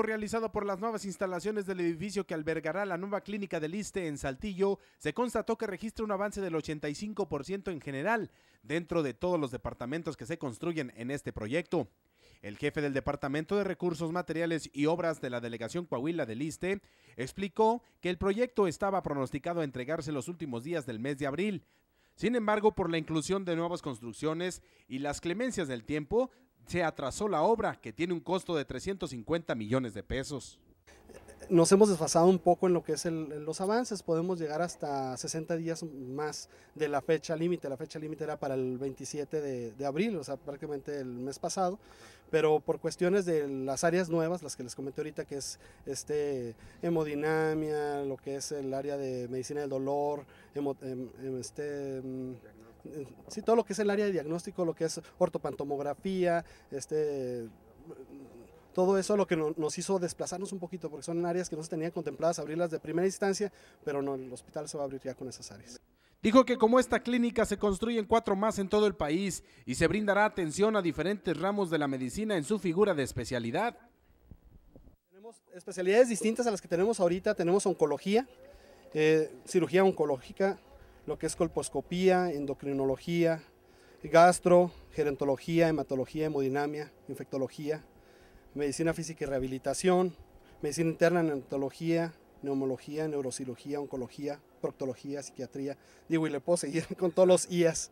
realizado por las nuevas instalaciones del edificio que albergará la nueva clínica de liste en Saltillo, se constató que registra un avance del 85% en general dentro de todos los departamentos que se construyen en este proyecto. El jefe del Departamento de Recursos Materiales y Obras de la Delegación Coahuila de liste explicó que el proyecto estaba pronosticado a entregarse los últimos días del mes de abril. Sin embargo, por la inclusión de nuevas construcciones y las clemencias del tiempo, se atrasó la obra, que tiene un costo de 350 millones de pesos. Nos hemos desfasado un poco en lo que es los avances, podemos llegar hasta 60 días más de la fecha límite, la fecha límite era para el 27 de, abril, o sea, prácticamente el mes pasado, pero por cuestiones de las áreas nuevas, las que les comenté ahorita, que es este, hemodinamia, lo que es el área de medicina del dolor, em, em, este, em, Sí, todo lo que es el área de diagnóstico, lo que es ortopantomografía, este, todo eso lo que nos hizo desplazarnos un poquito, porque son áreas que no se tenían contempladas abrirlas de primera instancia, pero no, el hospital se va a abrir ya con esas áreas. Dijo que como esta clínica se construyen cuatro más en todo el país y se brindará atención a diferentes ramos de la medicina en su figura de especialidad. Tenemos especialidades distintas a las que tenemos ahorita, tenemos oncología, eh, cirugía oncológica, lo que es colposcopía, endocrinología, gastro, gerontología, hematología, hemodinamia, infectología, medicina física y rehabilitación, medicina interna, neonatología, neumología, neurocirugía, oncología, proctología, psiquiatría, digo, y le puedo seguir con todos los IAS.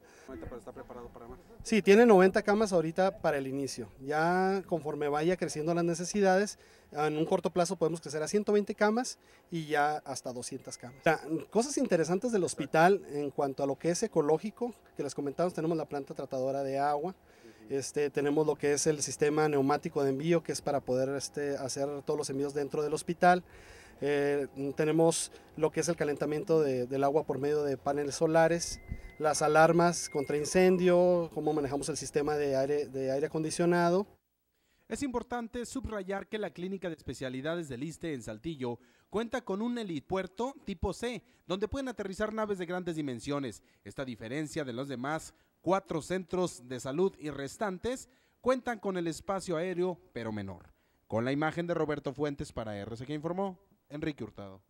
está preparado para más. Sí, tiene 90 camas ahorita para el inicio. Ya conforme vaya creciendo las necesidades, en un corto plazo podemos crecer a 120 camas y ya hasta 200 camas. Ah, cosas interesantes del hospital en cuanto a lo que es ecológico, que les comentamos, tenemos la planta tratadora de agua, este, tenemos lo que es el sistema neumático de envío, que es para poder este, hacer todos los envíos dentro del hospital. Eh, tenemos lo que es el calentamiento del agua por medio de paneles solares, las alarmas contra incendio, cómo manejamos el sistema de aire, de aire acondicionado. Es importante subrayar que la clínica de especialidades del ISTE en Saltillo cuenta con un helipuerto tipo C, donde pueden aterrizar naves de grandes dimensiones. Esta diferencia de los demás cuatro centros de salud y restantes cuentan con el espacio aéreo, pero menor. Con la imagen de Roberto Fuentes para RCG Informó, Enrique Hurtado.